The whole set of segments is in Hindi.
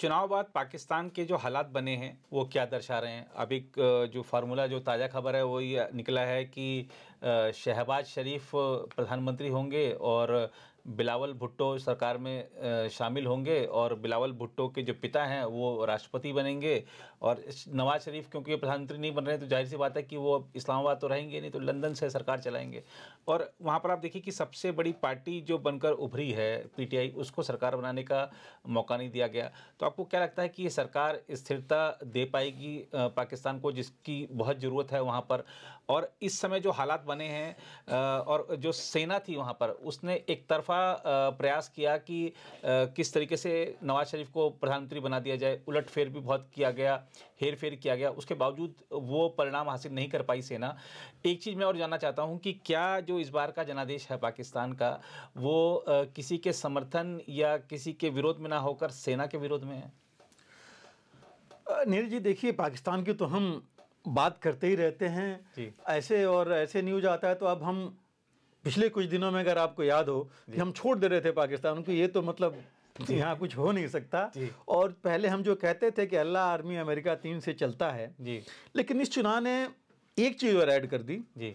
चुनाव बाद पाकिस्तान के जो हालात बने हैं वो क्या दर्शा रहे हैं अब एक जो फार्मूला जो ताज़ा खबर है वो ये निकला है कि शहबाज शरीफ प्रधानमंत्री होंगे और बिलावल भुट्टो सरकार में शामिल होंगे और बिलावल भुट्टो के जो पिता हैं वो राष्ट्रपति बनेंगे और नवाज शरीफ क्योंकि प्रधानमंत्री नहीं बन रहे हैं तो जाहिर सी बात है कि वो इस्लामाबाद तो रहेंगे नहीं तो लंदन से सरकार चलाएंगे और वहाँ पर आप देखिए कि सबसे बड़ी पार्टी जो बनकर उभरी है पीटीआई उसको सरकार बनाने का मौका नहीं दिया गया तो आपको क्या लगता है कि ये सरकार स्थिरता दे पाएगी पाकिस्तान को जिसकी बहुत ज़रूरत है वहाँ पर और इस समय जो हालात बने हैं और जो सेना थी वहाँ पर उसने एक तरफ दफ़ा प्रयास किया कि किस तरीके से नवाज शरीफ को प्रधानमंत्री बना दिया जाए उलटफेर भी बहुत किया गया हेर फेर किया गया उसके बावजूद वो परिणाम हासिल नहीं कर पाई सेना एक चीज़ मैं और जानना चाहता हूँ कि क्या जो इस बार का जनादेश है पाकिस्तान का वो किसी के समर्थन या किसी के विरोध में ना होकर सेना के विरोध में है नीरज जी देखिए पाकिस्तान की तो हम बात करते ही रहते हैं ऐसे और ऐसे न्यूज आता है तो अब हम पिछले कुछ दिनों में अगर आपको याद हो कि हम छोड़ दे रहे थे पाकिस्तान को ये तो मतलब यहाँ कुछ हो नहीं सकता और पहले हम जो कहते थे कि अल्लाह आर्मी अमेरिका तीन से चलता है जी लेकिन इस चुनाव ने एक चीज़ और ऐड कर दी जी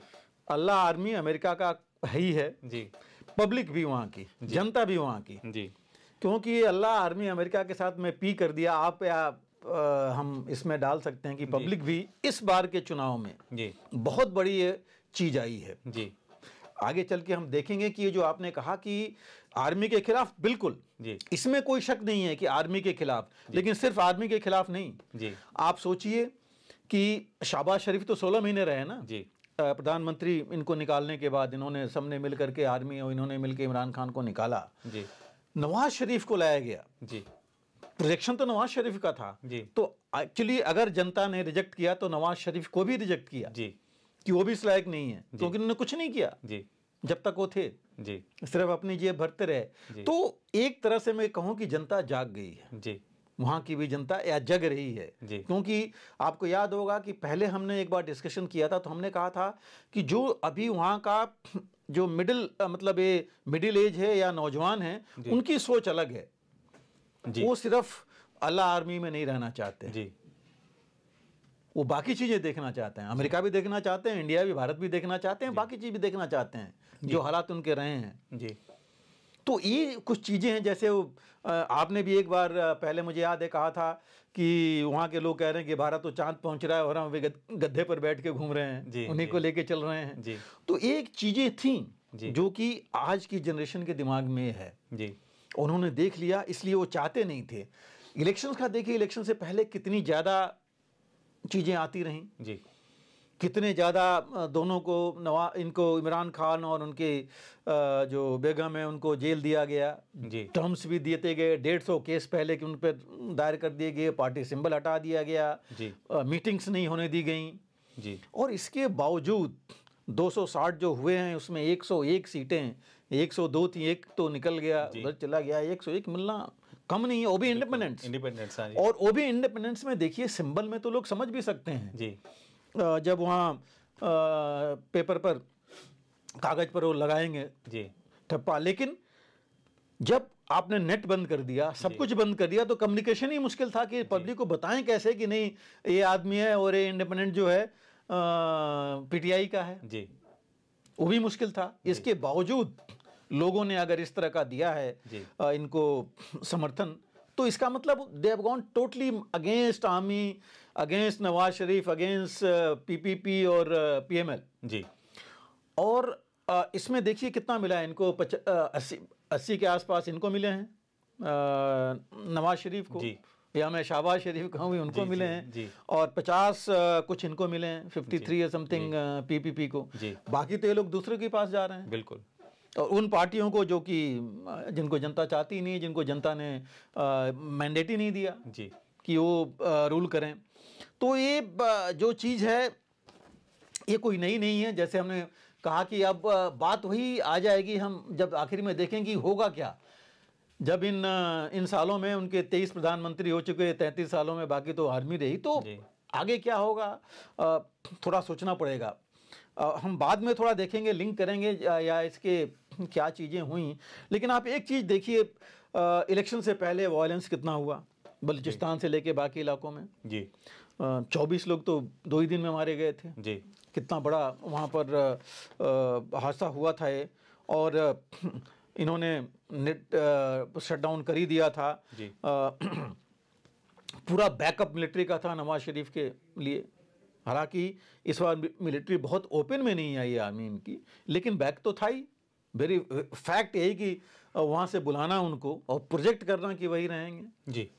अल्लाह आर्मी अमेरिका का है ही है जी पब्लिक भी वहाँ की जनता भी वहाँ की जी क्योंकि ये अल्लाह आर्मी अमेरिका के साथ में पी कर दिया आप या आ, हम इसमें डाल सकते हैं कि पब्लिक भी इस बार के चुनाव में जी बहुत बड़ी चीज़ आई है जी आगे चल के हम देखेंगे कि ये जो आपने कहा कि आर्मी के खिलाफ बिल्कुल जी इसमें कोई शक नहीं है कि आर्मी के खिलाफ लेकिन सिर्फ आर्मी के खिलाफ नहीं जी आप सोचिए कि शाबाज शरीफ तो सोलह महीने रहे ना जी प्रधानमंत्री इनको निकालने के बाद इन्होंने सबने मिल करके आर्मी और इन्होंने मिलकर इमरान खान को निकाला जी नवाज शरीफ को लाया गया जी प्रोजेक्शन तो नवाज शरीफ का था जी तो एक्चुअली अगर जनता ने रिजेक्ट किया तो नवाज शरीफ को भी रिजेक्ट किया जी कि वो भी इस लायक नहीं है क्योंकि उन्होंने कुछ नहीं किया जी जब तक वो थे जी सिर्फ अपनी जेब भरते रहे तो एक तरह से मैं कहूं कि जनता जाग गई है जी वहाँ की भी जनता या जग रही है क्योंकि आपको याद होगा कि पहले हमने एक बार डिस्कशन किया था तो हमने कहा था कि जो अभी वहाँ का जो मिडिल मतलब ये मिडिल एज है या नौजवान है उनकी सोच अलग है वो सिर्फ अल्लाह आर्मी में नहीं रहना चाहते जी वो बाकी चीज़ें देखना चाहते हैं अमेरिका भी देखना चाहते हैं इंडिया भी भारत भी देखना चाहते हैं बाकी चीज़ भी देखना चाहते हैं जो हालात उनके रहे हैं जी तो ये कुछ चीज़ें हैं जैसे आपने भी एक बार पहले मुझे याद है कहा था कि वहाँ के लोग कह रहे हैं कि भारत तो चांद पहुँच रहा है और हम गद्दे पर बैठ के घूम रहे हैं जी, उन्हीं को लेके चल रहे हैं जी, तो एक चीज़ें थी जो कि आज की जनरेशन के दिमाग में है जी उन्होंने देख लिया इसलिए वो चाहते नहीं थे इलेक्शंस का देखिए इलेक्शन से पहले कितनी ज़्यादा चीज़ें आती रहीं जी कितने ज़्यादा दोनों को नवा इनको इमरान खान और उनके जो बेगम है उनको जेल दिया गया जी टर्म्स भी दिए गए डेढ़ सौ केस पहले के उन पर दायर कर दिए गए पार्टी सिंबल हटा दिया गया जी मीटिंग्स नहीं होने दी गई जी और इसके बावजूद 260 जो हुए हैं उसमें 101 सीटें 102 थी एक तो निकल गया उधर चला गया 101 मिलना कम नहीं है वो भी इंडिपेंडेंट इंडिपेंडेंट हाँ और वो भी इंडिपेंडेंस में देखिए सिंबल में तो लोग समझ भी सकते हैं जी जब वहाँ पेपर पर कागज पर वो लगाएंगे जी ठप्पा लेकिन जब आपने नेट बंद कर दिया सब कुछ बंद कर दिया तो कम्युनिकेशन ही मुश्किल था कि पब्लिक को बताएं कैसे कि नहीं ये आदमी है और ये इंडिपेंडेंट जो है पीटीआई का है जी वो भी मुश्किल था इसके बावजूद लोगों ने अगर इस तरह का दिया है इनको समर्थन तो इसका मतलब they have gone totally against army against Nawaz Sharif against PPP और पीएमएल जी और इसमें देखिए कितना मिला है इनको पच अस्सी अस्सी के आसपास इनको मिले हैं नवाज शरीफ को जी या मैं शाहबाज शरीफ कहूँ भी उनको जी, मिले हैं और 50 कुछ इनको मिले हैं 53 थ्री या समथिंग पीपीपी को बाकी तो ये लोग दूसरे के पास जा रहे हैं बिल्कुल और उन पार्टियों को जो कि जिनको जनता चाहती नहीं जिनको जनता ने मैंडेट ही नहीं दिया जी कि वो रूल करें तो ये जो चीज़ है ये कोई नई नहीं है जैसे हमने कहा कि अब बात वही आ जाएगी हम जब आखिर में देखेंगे होगा क्या जब इन इन सालों में उनके तेईस प्रधानमंत्री हो चुके तैंतीस सालों में बाकी तो आर्मी रही तो आगे क्या होगा थोड़ा सोचना पड़ेगा हम बाद में थोड़ा देखेंगे लिंक करेंगे या इसके क्या चीज़ें हुई लेकिन आप एक चीज़ देखिए इलेक्शन से पहले वायलेंस कितना हुआ बलूचिस्तान से लेके बाकी इलाकों में जी चौबीस लोग तो दो ही दिन में मारे गए थे जी कितना बड़ा वहाँ पर हादसा हुआ था ये और इन्होंने नेट शटडाउन कर ही दिया था जी। आ, पूरा बैकअप मिलिट्री का था नवाज शरीफ के लिए हालांकि इस बार मिलिट्री बहुत ओपन में नहीं आई आर्मी इनकी लेकिन बैक तो था ही वेरी फैक्ट uh, यही कि uh, वहाँ से बुलाना उनको और प्रोजेक्ट करना कि वही रहेंगे जी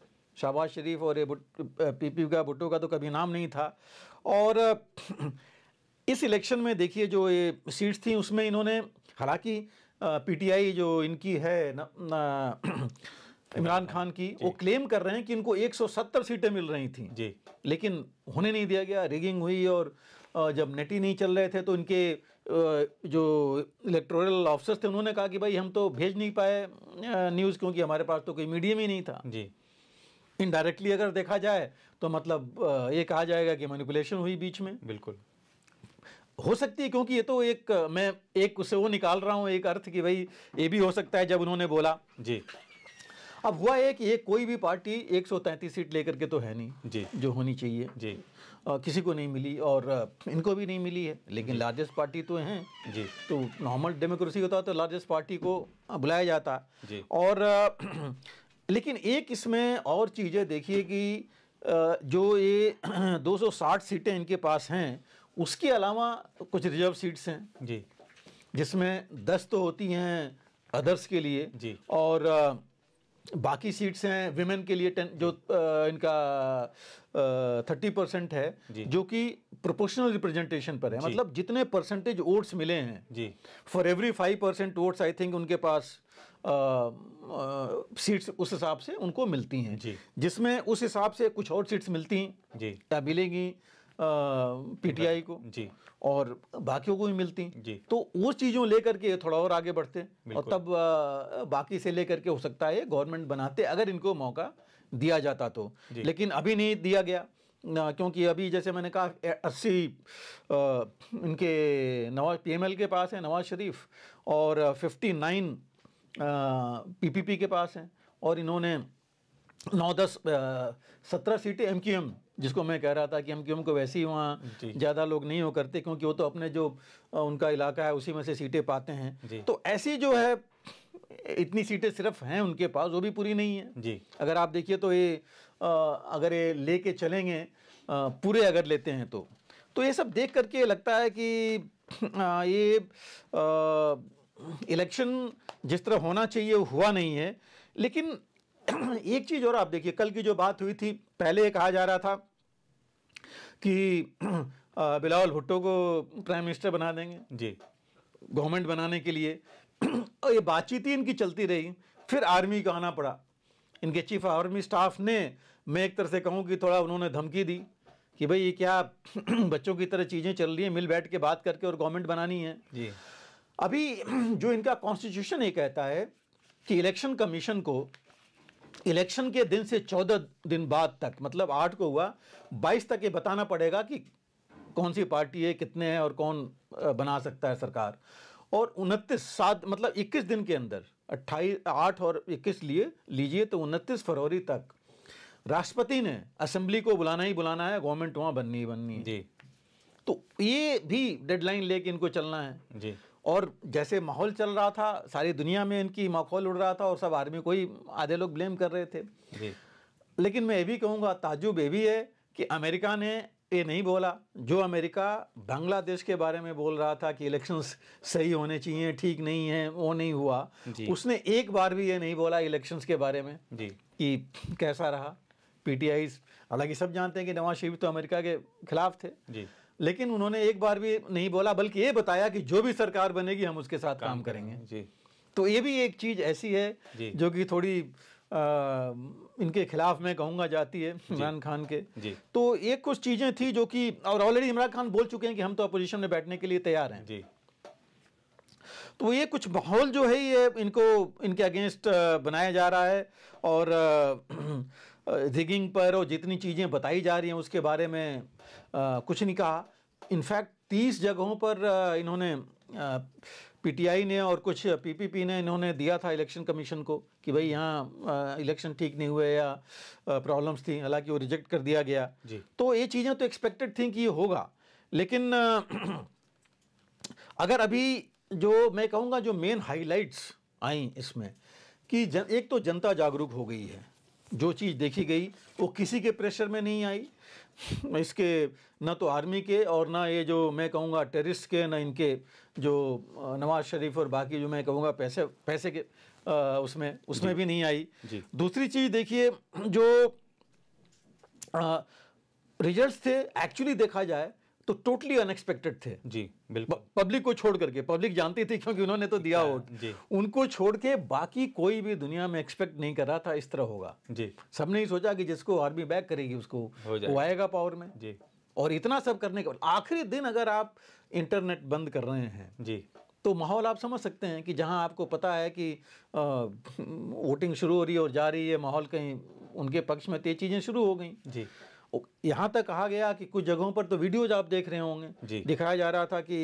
शहबाज शरीफ और ये पी पी uh, का भुट्टो का तो कभी नाम नहीं था और इस इलेक्शन में देखिए जो ये सीट्स थी उसमें इन्होंने हालांकि पीटीआई जो इनकी है न, न, इमरान खान की वो क्लेम कर रहे हैं कि इनको 170 सीटें मिल रही थी जी लेकिन होने नहीं दिया गया रिगिंग हुई और जब नेटी नहीं चल रहे थे तो इनके जो इलेक्टोरल ऑफिसर्स थे उन्होंने कहा कि भाई हम तो भेज नहीं पाए न्यूज़ क्योंकि हमारे पास तो कोई मीडियम ही नहीं था जी इनडायरेक्टली अगर देखा जाए तो मतलब ये कहा जाएगा कि मैनिपुलेशन हुई बीच में बिल्कुल हो सकती है क्योंकि ये तो एक मैं एक उसे वो निकाल रहा हूँ एक अर्थ कि भाई ये भी हो सकता है जब उन्होंने बोला जी अब हुआ है कि ये कोई भी पार्टी 133 सीट लेकर के तो है नहीं जी जो होनी चाहिए जी आ, किसी को नहीं मिली और इनको भी नहीं मिली है लेकिन लार्जेस्ट पार्टी तो हैं जी तो नॉर्मल डेमोक्रेसी होता तो लार्जेस्ट पार्टी को बुलाया जाता जी और आ, लेकिन एक इसमें और चीज़ें देखिए कि जो ये 260 सीटें इनके पास हैं उसके अलावा कुछ रिजर्व सीट्स हैं जी जिसमें 10 तो होती हैं अदर्स के लिए जी और बाकी सीट्स हैं विमेन के लिए टेन जो आ, इनका थर्टी परसेंट है जो कि प्रोपोर्शनल रिप्रेजेंटेशन पर है मतलब जितने परसेंटेज वोट्स मिले हैं for every five percent votes I think उनके पास सीट्स उस हिसाब से उनको मिलती हैं जिसमें उस हिसाब से कुछ और सीट्स मिलती हैं या मिलेंगी पीटीआई को जी और बाकियों को भी मिलती जी तो वो चीज़ों लेकर के थोड़ा और आगे बढ़ते और तब बाकी से लेकर के हो सकता है गवर्नमेंट बनाते अगर इनको मौका दिया जाता तो लेकिन अभी नहीं दिया गया ना क्योंकि अभी जैसे मैंने कहा अस्सी इनके नवाज पीएमएल के पास है नवाज शरीफ और फिफ्टी नाइन पीपीपी के पास हैं और इन्होंने नौ दस सत्रह सीटें एम क्यू एम जिसको मैं कह रहा था कि एम क्यू एम को वैसे ही वहाँ ज़्यादा लोग नहीं हो करते क्योंकि वो तो अपने जो उनका इलाका है उसी में से सीटें पाते हैं तो ऐसी जो है इतनी सीटें सिर्फ हैं उनके पास वो भी पूरी नहीं है जी अगर आप देखिए तो ये अगर ये लेके चलेंगे आ, पूरे अगर लेते हैं तो तो ये सब देख करके लगता है कि आ, ये इलेक्शन जिस तरह होना चाहिए हुआ नहीं है लेकिन एक चीज़ और आप देखिए कल की जो बात हुई थी पहले कहा जा रहा था कि बिलावल भुट्टो को प्राइम मिनिस्टर बना देंगे जी गवर्नमेंट बनाने के लिए और ये बातचीत ही इनकी चलती रही फिर आर्मी को आना पड़ा इनके चीफ आर्मी स्टाफ ने मैं एक तरह से कहूँ कि थोड़ा उन्होंने धमकी दी कि भाई ये क्या बच्चों की तरह चीज़ें चल रही हैं मिल बैठ के बात करके और गवर्नमेंट बनानी है जी अभी जो इनका कॉन्स्टिट्यूशन ये कहता है कि इलेक्शन कमीशन को इलेक्शन के दिन से चौदह दिन बाद तक मतलब आठ को हुआ बाईस तक ये बताना पड़ेगा कि कौन सी पार्टी है कितने हैं और कौन बना सकता है सरकार और उनतीस सात मतलब इक्कीस दिन के अंदर अट्ठाईस आठ और इक्कीस लिए लीजिए तो उनतीस फरवरी तक राष्ट्रपति ने असेंबली को बुलाना ही बुलाना है गवर्नमेंट वहाँ बननी ही बननी है जी तो ये भी डेडलाइन लेके इनको चलना है जी और जैसे माहौल चल रहा था सारी दुनिया में इनकी माखौल उड़ रहा था और सब आर्मी को ही आधे लोग ब्लेम कर रहे थे लेकिन मैं ये भी कहूँगा ताजुब ये भी है कि अमेरिका ने ये नहीं बोला जो अमेरिका बांग्लादेश के बारे में बोल रहा था कि इलेक्शंस सही होने चाहिए ठीक नहीं है वो नहीं हुआ उसने एक बार भी ये नहीं बोला इलेक्शंस के बारे में जी कि कैसा रहा टी हालांकि सब जानते हैं कि नवाज शरीफ तो अमेरिका के खिलाफ थे जी लेकिन उन्होंने एक बार भी नहीं बोला बल्कि ये बताया कि जो भी सरकार बनेगी हम उसके साथ काम, काम करेंगे जी तो ये भी एक चीज़ ऐसी है जो कि थोड़ी आ, इनके खिलाफ मैं कहूंगा जाती है इमरान खान के जी। तो ये कुछ चीज़ें थी जो कि और ऑलरेडी इमरान खान बोल चुके हैं कि हम तो अपोजिशन में बैठने के लिए तैयार हैं जी तो ये कुछ माहौल जो है ये इनको इनके अगेंस्ट बनाया जा रहा है और रिगिंग पर और जितनी चीज़ें बताई जा रही हैं उसके बारे में आ, कुछ नहीं कहा इनफैक्ट तीस जगहों पर इन्होंने पीटीआई ने और कुछ पीपीपी ने इन्होंने दिया था इलेक्शन कमीशन को कि भाई यहाँ इलेक्शन ठीक नहीं हुए या प्रॉब्लम्स थी हालांकि वो रिजेक्ट कर दिया गया तो ये चीज़ें तो एक्सपेक्टेड थी कि ये होगा लेकिन अगर अभी जो मैं कहूँगा जो मेन हाइलाइट्स आई इसमें कि जन, एक तो जनता जागरूक हो गई है जो चीज़ देखी गई वो किसी के प्रेशर में नहीं आई इसके ना तो आर्मी के और ना ये जो मैं कहूँगा टेररिस्ट के ना इनके जो नवाज शरीफ और बाकी जो मैं कहूँगा पैसे पैसे के आ, उसमें उसमें भी नहीं आई दूसरी चीज़ देखिए जो रिजल्ट्स थे एक्चुअली देखा जाए तो टोटली अनएक्सपेक्टेड थे जी बिल्कुल पब्लिक को छोड़ करके पब्लिक जानती थी क्योंकि उन्होंने तो दिया वोट उनको छोड़ के बाकी कोई भी दुनिया में एक्सपेक्ट नहीं कर रहा था इस तरह होगा जी सबने ही सोचा कि जिसको आर्मी बैक करेगी उसको वो आएगा पावर में जी और इतना सब करने के आखिरी दिन अगर आप इंटरनेट बंद कर रहे हैं जी तो माहौल आप समझ सकते हैं कि जहां आपको पता है कि वोटिंग शुरू हो रही है और जा रही है माहौल कहीं उनके पक्ष में तेज तो चीज़ें शुरू हो गई जी यहाँ तक कहा गया कि कुछ जगहों पर तो वीडियोज आप देख रहे होंगे दिखाया जा रहा था कि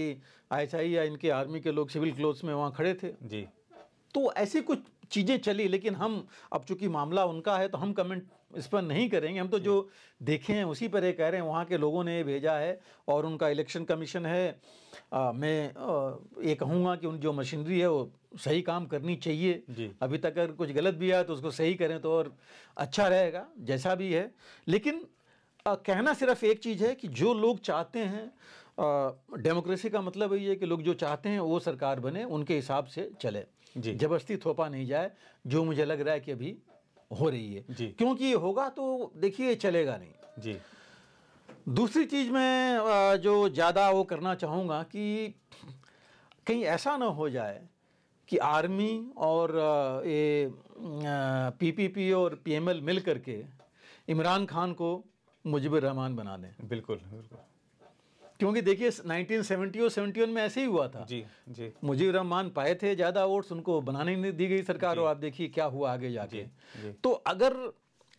आईएसआई या इनके आर्मी के लोग सिविल क्लोथ्स में वहाँ खड़े थे जी तो ऐसी कुछ चीज़ें चली लेकिन हम अब चूंकि मामला उनका है तो हम कमेंट इस पर नहीं करेंगे हम तो जो देखे हैं उसी पर ये कह रहे हैं वहाँ के लोगों ने ये भेजा है और उनका इलेक्शन कमीशन है आ, मैं आ, ये कहूँगा कि उन जो मशीनरी है वो सही काम करनी चाहिए अभी तक अगर कुछ गलत भी आया तो उसको सही करें तो और अच्छा रहेगा जैसा भी है लेकिन आ, कहना सिर्फ एक चीज़ है कि जो लोग चाहते हैं डेमोक्रेसी का मतलब यही है कि लोग जो चाहते हैं वो सरकार बने उनके हिसाब से चले जी जबरदस्ती थोपा नहीं जाए जो मुझे लग रहा है कि अभी हो रही है जी क्योंकि ये होगा तो देखिए चलेगा नहीं जी दूसरी चीज़ मैं जो ज़्यादा वो करना चाहूँगा कि कहीं ऐसा ना हो जाए कि आर्मी और ये पीपीपी और पीएमएल मिल करके इमरान खान को मुजब रहमान बना दें बिल्कुल बिल्कुल क्योंकि देखिए 1970 और 71 में ऐसे ही हुआ था जी जी मुजीब रहमान पाए थे ज़्यादा वोट्स उनको बनाने नहीं दी गई सरकार और आप देखिए क्या हुआ आगे जाके जी, जी, तो अगर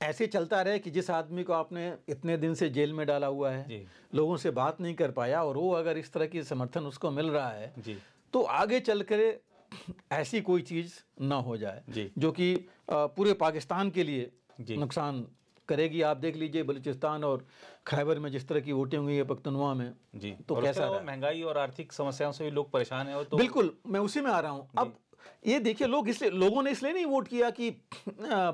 ऐसे चलता रहे कि जिस आदमी को आपने इतने दिन से जेल में डाला हुआ है लोगों से बात नहीं कर पाया और वो अगर इस तरह की समर्थन उसको मिल रहा है जी, तो आगे चल कर ऐसी कोई चीज़ ना हो जाए जो कि पूरे पाकिस्तान के लिए नुकसान करेगी आप देख लीजिए बलूचिस्तान और खैबर में जिस तरह की वोटिंग हुई है पख्तनवा में जी तो कैसा महंगाई और आर्थिक समस्याओं से भी लोग परेशान हैं तो बिल्कुल मैं उसी में आ रहा हूँ अब ये देखिए लोग इसलिए लोगों ने इसलिए नहीं वोट किया कि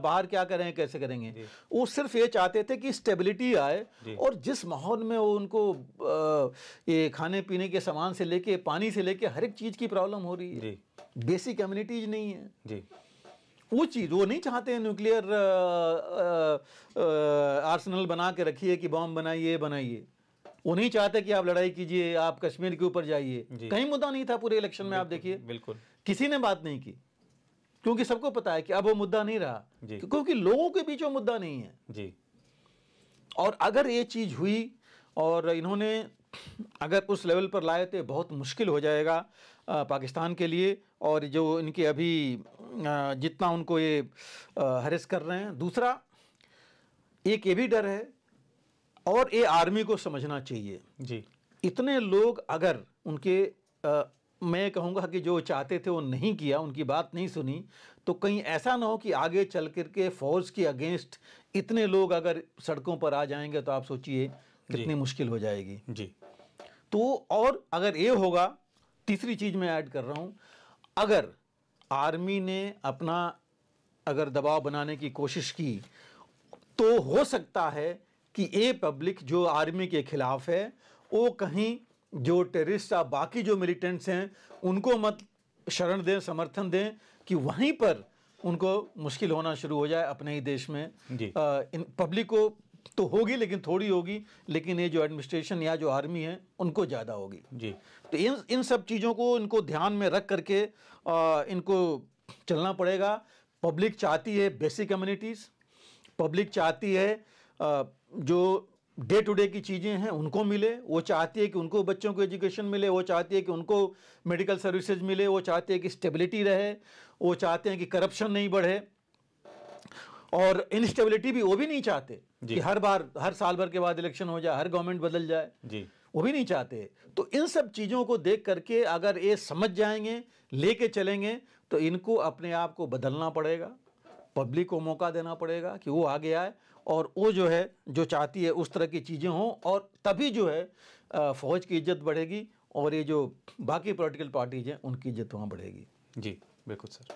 बाहर क्या करें कैसे करेंगे वो सिर्फ ये चाहते थे कि स्टेबिलिटी आए और जिस माहौल में वो उनको ये खाने पीने के सामान से लेके पानी से लेके हर एक चीज़ की प्रॉब्लम हो रही है बेसिक कम्युनिटीज नहीं है जी वो चीज़ वो नहीं चाहते हैं न्यूक्लियर आर्सनल बना के रखिए कि बॉम्ब बनाइए बनाइए वो नहीं चाहते कि आप लड़ाई कीजिए आप कश्मीर के ऊपर जाइए कहीं मुद्दा नहीं था पूरे इलेक्शन में आप देखिए बिल्कुल किसी ने बात नहीं की क्योंकि सबको पता है कि अब वो मुद्दा नहीं रहा क्योंकि लोगों के बीच वो मुद्दा नहीं है जी और अगर ये चीज़ हुई और इन्होंने अगर उस लेवल पर लाए तो बहुत मुश्किल हो जाएगा पाकिस्तान के लिए और जो इनके अभी जितना उनको ये हरेस कर रहे हैं दूसरा एक ये भी डर है और ये आर्मी को समझना चाहिए जी इतने लोग अगर उनके आ, मैं कहूँगा कि जो चाहते थे वो नहीं किया उनकी बात नहीं सुनी तो कहीं ऐसा ना हो कि आगे चल कर के फौज के अगेंस्ट इतने लोग अगर सड़कों पर आ जाएंगे तो आप सोचिए कितनी मुश्किल हो जाएगी जी तो और अगर ये होगा तीसरी चीज़ मैं ऐड कर रहा हूं अगर आर्मी ने अपना अगर दबाव बनाने की कोशिश की तो हो सकता है कि ए पब्लिक जो आर्मी के ख़िलाफ़ है वो कहीं जो टेररिस्ट या बाकी जो मिलिटेंट्स हैं उनको मत शरण दें समर्थन दें कि वहीं पर उनको मुश्किल होना शुरू हो जाए अपने ही देश में आ, इन पब्लिक को तो होगी लेकिन थोड़ी होगी लेकिन ये जो एडमिनिस्ट्रेशन या जो आर्मी है उनको ज़्यादा होगी जी तो इन इन सब चीज़ों को इनको ध्यान में रख करके आ, इनको चलना पड़ेगा पब्लिक चाहती है बेसिक कम्युनिटीज़ पब्लिक चाहती है आ, जो डे टू डे की चीज़ें हैं उनको मिले वो चाहती है कि उनको बच्चों को एजुकेशन मिले वो चाहती है कि उनको मेडिकल सर्विसेज मिले वो चाहती है कि स्टेबिलिटी रहे वो चाहते हैं कि करप्शन नहीं बढ़े और इनस्टेबिलिटी भी वो भी नहीं चाहते कि हर बार हर साल भर के बाद इलेक्शन हो जाए हर गवर्नमेंट बदल जाए जी वो भी नहीं चाहते तो इन सब चीज़ों को देख करके अगर ये समझ जाएंगे लेके चलेंगे तो इनको अपने आप को बदलना पड़ेगा पब्लिक को मौका देना पड़ेगा कि वो आगे आए और वो जो है जो चाहती है उस तरह की चीज़ें हों और तभी जो है फ़ौज की इज्जत बढ़ेगी और ये जो बाकी पॉलिटिकल पार्टीज हैं उनकी इज्जत वहाँ बढ़ेगी जी बिल्कुल सर